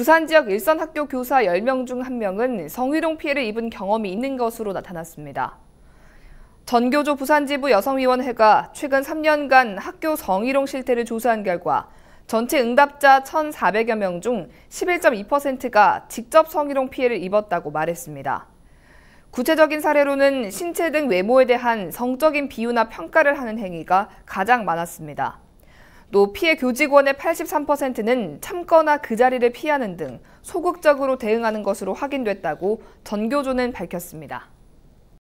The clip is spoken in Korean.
부산 지역 일선 학교 교사 10명 중 1명은 성희롱 피해를 입은 경험이 있는 것으로 나타났습니다. 전교조 부산지부 여성위원회가 최근 3년간 학교 성희롱 실태를 조사한 결과 전체 응답자 1,400여 명 중 11.2%가 직접 성희롱 피해를 입었다고 말했습니다. 구체적인 사례로는 신체 등 외모에 대한 성적인 비유나 평가를 하는 행위가 가장 많았습니다. 또 피해 교직원의 83%는 참거나 그 자리를 피하는 등 소극적으로 대응하는 것으로 확인됐다고 전교조는 밝혔습니다.